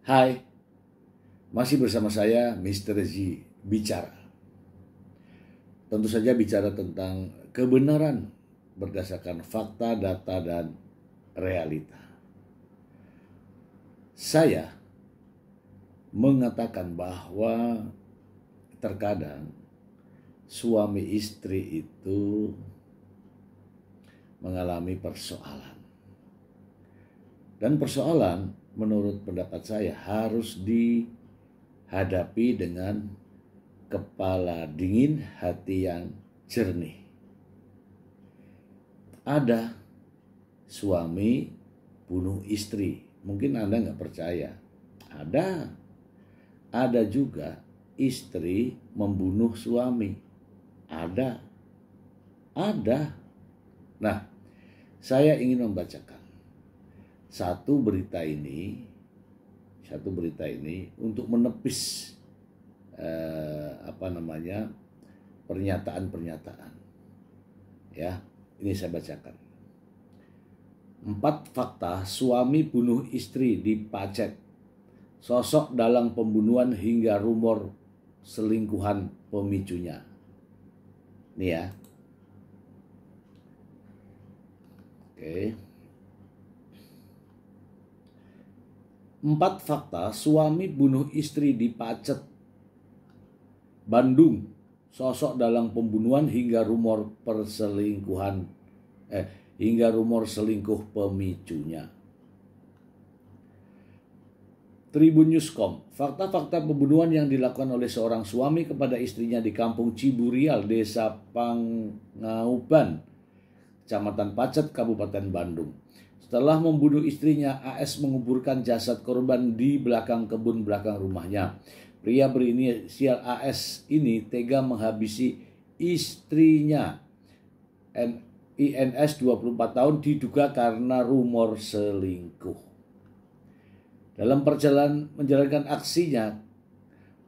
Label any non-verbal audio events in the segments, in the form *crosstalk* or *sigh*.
Hai, masih bersama saya Mr. Z Bicara. Tentu saja bicara tentang kebenaran berdasarkan fakta, data, dan realita. Saya mengatakan bahwa terkadang suami istri itu mengalami persoalan. Dan persoalan menurut pendapat saya harus dihadapi dengan kepala dingin, hati yang jernih. Ada suami bunuh istri, mungkin Anda nggak percaya. Ada, ada juga istri membunuh suami. Ada, ada. Nah, saya ingin membacakan satu berita ini satu berita ini untuk menepis eh, apa namanya pernyataan-pernyataan ya ini saya bacakan empat fakta suami bunuh istri di Pacet sosok dalam pembunuhan hingga rumor selingkuhan pemicunya nih ya oke okay. Empat fakta suami bunuh istri di Pacet, Bandung, sosok dalam pembunuhan hingga rumor perselingkuhan, eh hingga rumor selingkuh pemicunya. Tribun Newscom, fakta-fakta pembunuhan yang dilakukan oleh seorang suami kepada istrinya di kampung Ciburial, desa Pangauban, Kecamatan Pacet, Kabupaten Bandung. Setelah membunuh istrinya, AS menguburkan jasad korban di belakang kebun belakang rumahnya. Pria berinisial AS ini tega menghabisi istrinya N INS 24 tahun diduga karena rumor selingkuh. Dalam perjalanan menjalankan aksinya,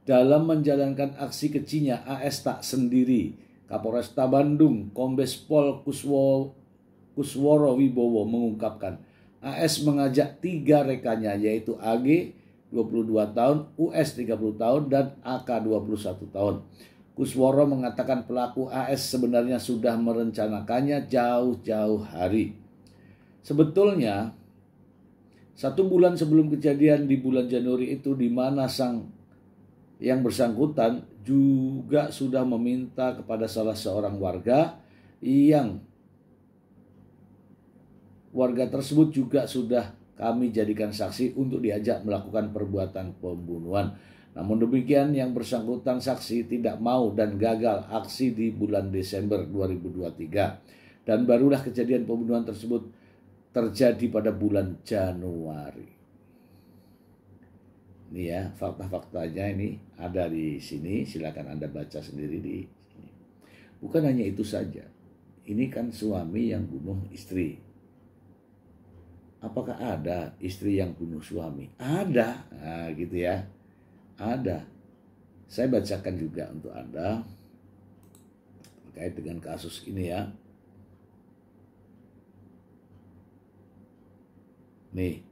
dalam menjalankan aksi kecilnya AS tak sendiri Kapolresta Bandung, Kombes Pol Kuswo, Kusworo Wibowo mengungkapkan, AS mengajak tiga rekannya yaitu AG 22 tahun, US 30 tahun, dan AK 21 tahun. Kusworo mengatakan pelaku AS sebenarnya sudah merencanakannya jauh-jauh hari. Sebetulnya, satu bulan sebelum kejadian di bulan Januari itu di mana sang yang bersangkutan juga sudah meminta kepada salah seorang warga yang warga tersebut juga sudah kami jadikan saksi untuk diajak melakukan perbuatan pembunuhan. Namun demikian yang bersangkutan saksi tidak mau dan gagal aksi di bulan Desember 2023 dan barulah kejadian pembunuhan tersebut terjadi pada bulan Januari ini ya fakta-faktanya ini ada di sini silakan anda baca sendiri di sini. bukan hanya itu saja ini kan suami yang bunuh istri apakah ada istri yang bunuh suami ada nah, gitu ya ada saya bacakan juga untuk anda terkait dengan kasus ini ya nih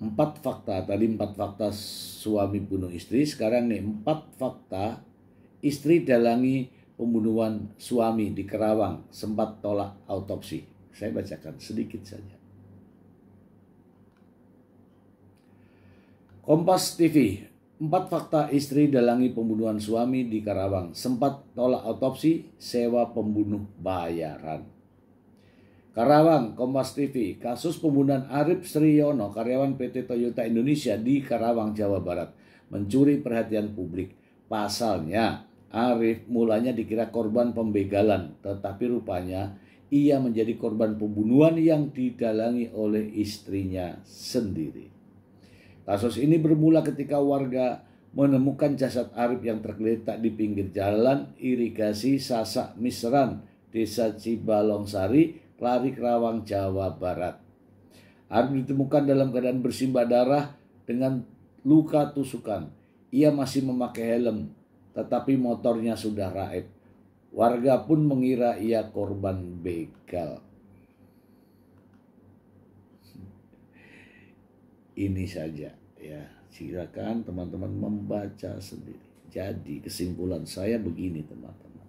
empat fakta tadi empat fakta suami bunuh istri sekarang nih empat fakta istri dalangi pembunuhan suami di Kerawang sempat tolak autopsi saya bacakan sedikit saja Kompas TV empat fakta istri dalangi pembunuhan suami di Karawang sempat tolak autopsi sewa pembunuh bayaran Karawang, Kompas TV, kasus pembunuhan Arif Sriyono, karyawan PT Toyota Indonesia di Karawang, Jawa Barat, mencuri perhatian publik. Pasalnya, Arif mulanya dikira korban pembegalan, tetapi rupanya ia menjadi korban pembunuhan yang didalangi oleh istrinya sendiri. Kasus ini bermula ketika warga menemukan jasad Arif yang tergeletak di pinggir jalan irigasi Sasak Misran, Desa Cibalongsari. Sari, Lari Kerawang, Jawa Barat. Ardi ditemukan dalam keadaan bersimbah darah dengan luka tusukan. Ia masih memakai helm, tetapi motornya sudah raib. Warga pun mengira ia korban begal. *laughs* Ini saja ya. Silakan teman-teman membaca sendiri. Jadi kesimpulan saya begini teman-teman.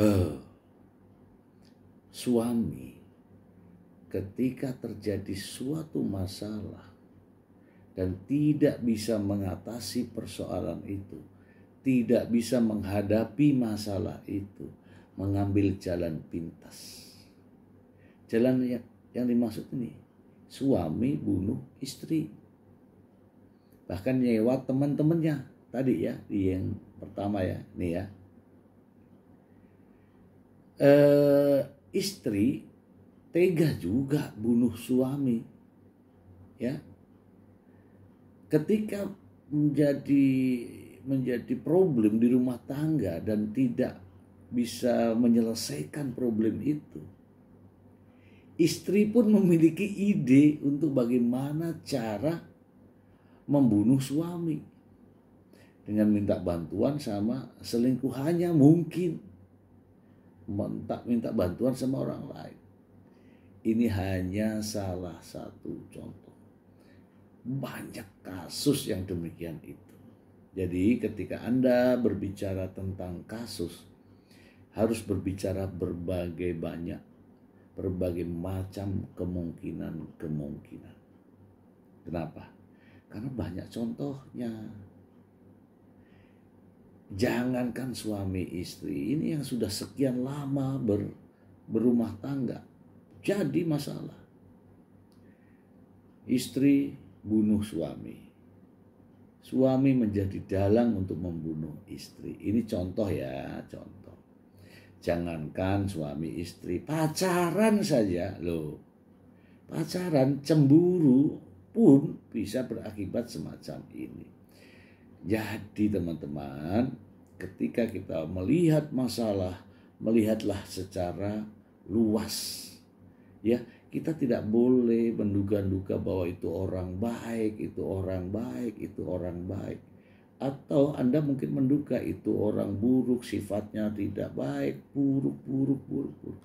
Huh. Eh, suami ketika terjadi suatu masalah dan tidak bisa mengatasi persoalan itu, tidak bisa menghadapi masalah itu, mengambil jalan pintas. Jalan yang, yang dimaksud ini, suami bunuh istri. Bahkan nyewa teman-temannya tadi ya, yang pertama ya, ini ya. Eh, istri tega juga bunuh suami. Ya. Ketika menjadi menjadi problem di rumah tangga dan tidak bisa menyelesaikan problem itu. Istri pun memiliki ide untuk bagaimana cara membunuh suami dengan minta bantuan sama selingkuhannya mungkin minta minta bantuan sama orang lain. Ini hanya salah satu contoh. Banyak kasus yang demikian itu. Jadi ketika Anda berbicara tentang kasus harus berbicara berbagai banyak berbagai macam kemungkinan-kemungkinan. Kenapa? Karena banyak contohnya. Jangankan suami istri, ini yang sudah sekian lama ber, berumah tangga. Jadi masalah. Istri bunuh suami. Suami menjadi dalang untuk membunuh istri. Ini contoh ya, contoh. Jangankan suami istri, pacaran saja loh. Pacaran cemburu pun bisa berakibat semacam ini. Jadi teman-teman, ketika kita melihat masalah, melihatlah secara luas. Ya, kita tidak boleh menduga-duga bahwa itu orang baik, itu orang baik, itu orang baik. Atau Anda mungkin menduga itu orang buruk, sifatnya tidak baik, buruk, buruk, buruk, buruk.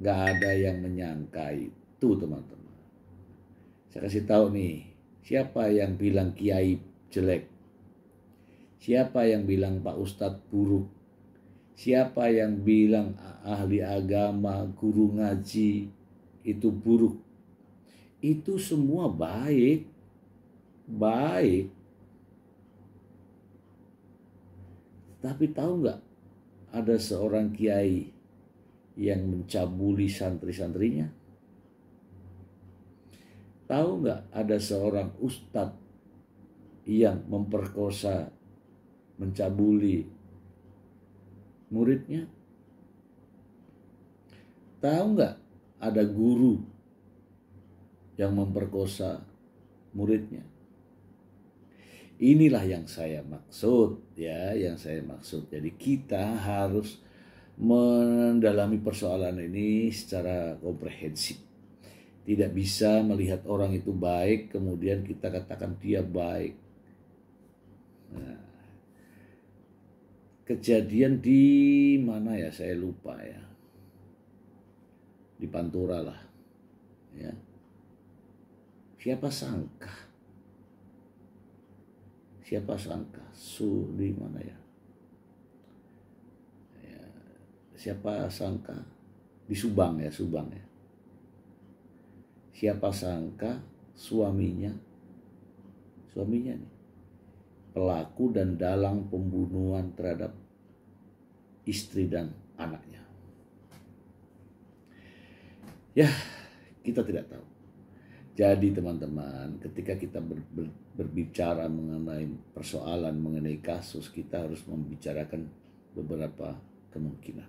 Gak ada yang menyangka itu teman-teman. Saya kasih tahu nih, Siapa yang bilang kiai jelek? Siapa yang bilang Pak Ustadz buruk? Siapa yang bilang ahli agama, guru ngaji itu buruk? Itu semua baik. Baik. Tapi tahu nggak ada seorang kiai yang mencabuli santri-santrinya? Tahu nggak ada seorang ustadz yang memperkosa, mencabuli muridnya? Tahu nggak ada guru yang memperkosa muridnya? Inilah yang saya maksud ya, yang saya maksud. Jadi kita harus mendalami persoalan ini secara komprehensif tidak bisa melihat orang itu baik, kemudian kita katakan dia baik. Nah, kejadian di mana ya? Saya lupa ya. Di Pantura lah. Ya. Siapa sangka? Siapa sangka? Su di mana ya? ya siapa sangka? Di Subang ya, Subang ya siapa sangka suaminya suaminya nih pelaku dan dalang pembunuhan terhadap istri dan anaknya. Ya, kita tidak tahu. Jadi teman-teman, ketika kita ber, ber, berbicara mengenai persoalan mengenai kasus, kita harus membicarakan beberapa kemungkinan.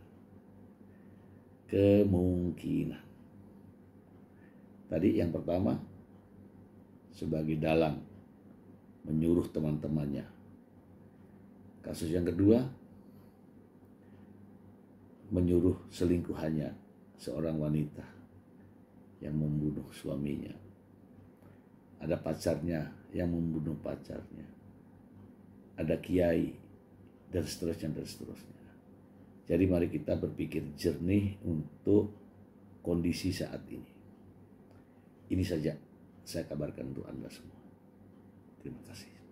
Kemungkinan. Tadi yang pertama sebagai dalang menyuruh teman-temannya. Kasus yang kedua menyuruh selingkuhannya seorang wanita yang membunuh suaminya. Ada pacarnya yang membunuh pacarnya. Ada kiai dan seterusnya dan seterusnya. Jadi mari kita berpikir jernih untuk kondisi saat ini. Ini saja saya kabarkan untuk Anda semua. Terima kasih.